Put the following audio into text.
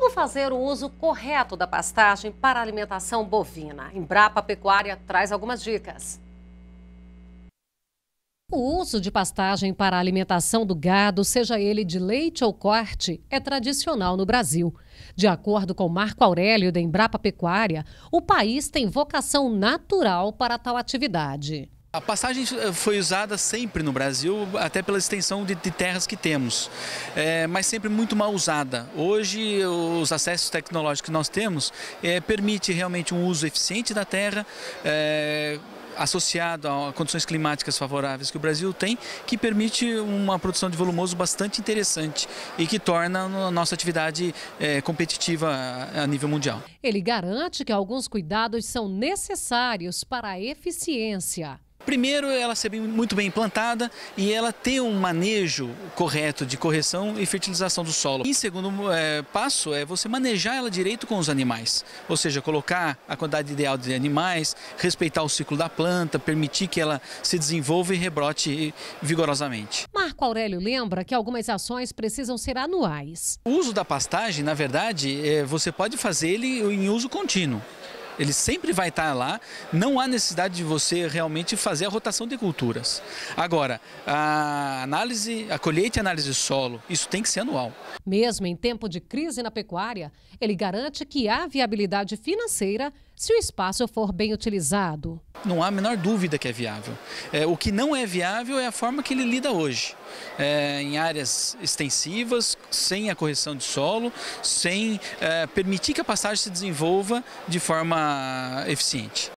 Como fazer o uso correto da pastagem para alimentação bovina? Embrapa Pecuária traz algumas dicas. O uso de pastagem para a alimentação do gado, seja ele de leite ou corte, é tradicional no Brasil. De acordo com Marco Aurélio da Embrapa Pecuária, o país tem vocação natural para tal atividade. A passagem eh, foi usada sempre no Brasil, até pela extensão de, de terras que temos, é, mas sempre muito mal usada. Hoje, os acessos tecnológicos que nós temos é, permite realmente um uso eficiente da terra, é, associado a condições climáticas favoráveis que o Brasil tem, que permite uma produção de volumoso bastante interessante e que torna a nossa atividade é, competitiva a nível mundial. Ele garante que alguns cuidados são necessários para a eficiência. Primeiro, ela ser bem, muito bem implantada e ela ter um manejo correto de correção e fertilização do solo. E segundo é, passo é você manejar ela direito com os animais, ou seja, colocar a quantidade ideal de animais, respeitar o ciclo da planta planta, permitir que ela se desenvolva e rebrote vigorosamente. Marco Aurélio lembra que algumas ações precisam ser anuais. O uso da pastagem, na verdade, é, você pode fazer ele em uso contínuo. Ele sempre vai estar lá, não há necessidade de você realmente fazer a rotação de culturas. Agora, a análise, a colheita e análise de solo, isso tem que ser anual. Mesmo em tempo de crise na pecuária, ele garante que há viabilidade financeira se o espaço for bem utilizado. Não há a menor dúvida que é viável. É, o que não é viável é a forma que ele lida hoje. É, em áreas extensivas, sem a correção de solo, sem é, permitir que a pastagem se desenvolva de forma eficiente.